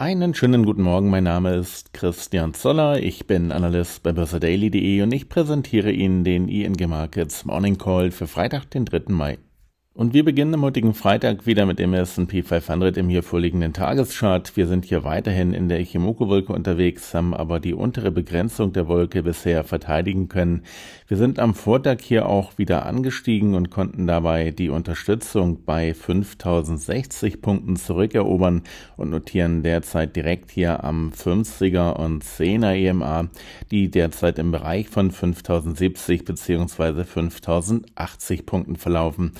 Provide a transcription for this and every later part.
Einen schönen guten Morgen, mein Name ist Christian Zoller, ich bin Analyst bei börsedaily.de und ich präsentiere Ihnen den ING Markets Morning Call für Freitag, den 3. Mai. Und wir beginnen am heutigen Freitag wieder mit dem S&P 500 im hier vorliegenden Tageschart. Wir sind hier weiterhin in der Ichimoku-Wolke unterwegs, haben aber die untere Begrenzung der Wolke bisher verteidigen können. Wir sind am Vortag hier auch wieder angestiegen und konnten dabei die Unterstützung bei 5060 Punkten zurückerobern und notieren derzeit direkt hier am 50er und 10er EMA, die derzeit im Bereich von 5070 bzw. 5080 Punkten verlaufen.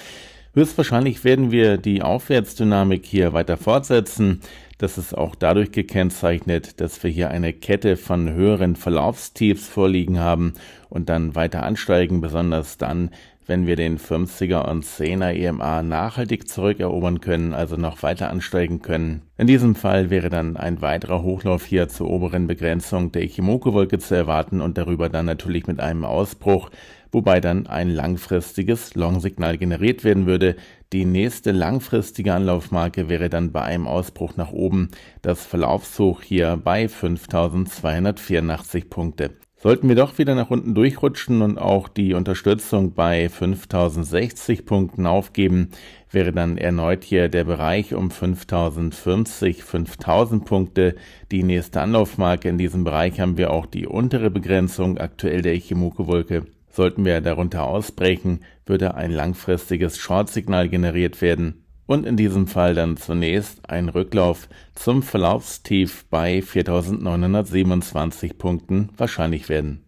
Höchstwahrscheinlich werden wir die Aufwärtsdynamik hier weiter fortsetzen. Das ist auch dadurch gekennzeichnet, dass wir hier eine Kette von höheren Verlaufstiefs vorliegen haben und dann weiter ansteigen, besonders dann, wenn wir den 50er und 10er EMA nachhaltig zurückerobern können, also noch weiter ansteigen können. In diesem Fall wäre dann ein weiterer Hochlauf hier zur oberen Begrenzung der ichimoku wolke zu erwarten und darüber dann natürlich mit einem Ausbruch, wobei dann ein langfristiges Long-Signal generiert werden würde. Die nächste langfristige Anlaufmarke wäre dann bei einem Ausbruch nach oben das Verlaufshoch hier bei 5284 Punkte. Sollten wir doch wieder nach unten durchrutschen und auch die Unterstützung bei 5060 Punkten aufgeben, wäre dann erneut hier der Bereich um 5050, 5000 Punkte die nächste Anlaufmarke. In diesem Bereich haben wir auch die untere Begrenzung aktuell der Ichimoku-Wolke. Sollten wir darunter ausbrechen, würde ein langfristiges Short-Signal generiert werden und in diesem Fall dann zunächst ein Rücklauf zum Verlaufstief bei 4927 Punkten wahrscheinlich werden.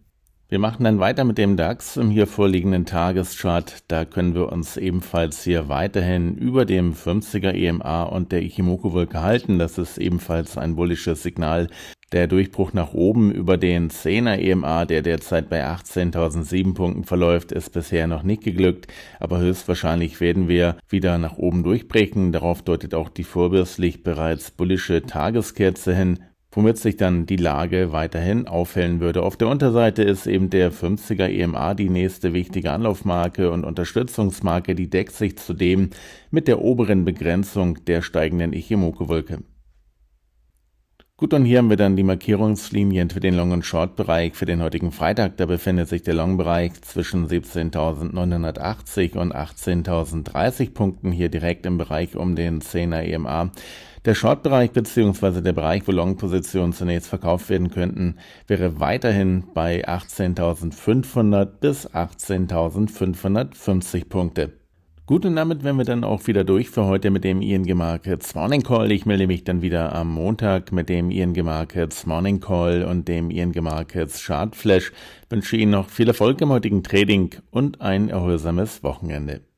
Wir machen dann weiter mit dem DAX im hier vorliegenden Tageschart. Da können wir uns ebenfalls hier weiterhin über dem 50er EMA und der Ichimoku-Wolke halten. Das ist ebenfalls ein bullisches Signal der Durchbruch nach oben über den 10er EMA, der derzeit bei 18.007 Punkten verläuft, ist bisher noch nicht geglückt, aber höchstwahrscheinlich werden wir wieder nach oben durchbrechen. Darauf deutet auch die vorbörslich bereits bullische Tageskerze hin, womit sich dann die Lage weiterhin aufhellen würde. Auf der Unterseite ist eben der 50er EMA die nächste wichtige Anlaufmarke und Unterstützungsmarke, die deckt sich zudem mit der oberen Begrenzung der steigenden Ichimoku-Wolke. Gut, und hier haben wir dann die Markierungslinien für den Long- und Short-Bereich für den heutigen Freitag. Da befindet sich der Long-Bereich zwischen 17.980 und 18.030 Punkten hier direkt im Bereich um den 10er EMA. Der Short-Bereich bzw. der Bereich, wo Long-Positionen zunächst verkauft werden könnten, wäre weiterhin bei 18.500 bis 18.550 Punkte. Gut, und damit wären wir dann auch wieder durch für heute mit dem ING Markets Morning Call. Ich melde mich dann wieder am Montag mit dem ING Markets Morning Call und dem ING Markets Chart Flash. Wünsche Ihnen noch viel Erfolg im heutigen Trading und ein erholsames Wochenende.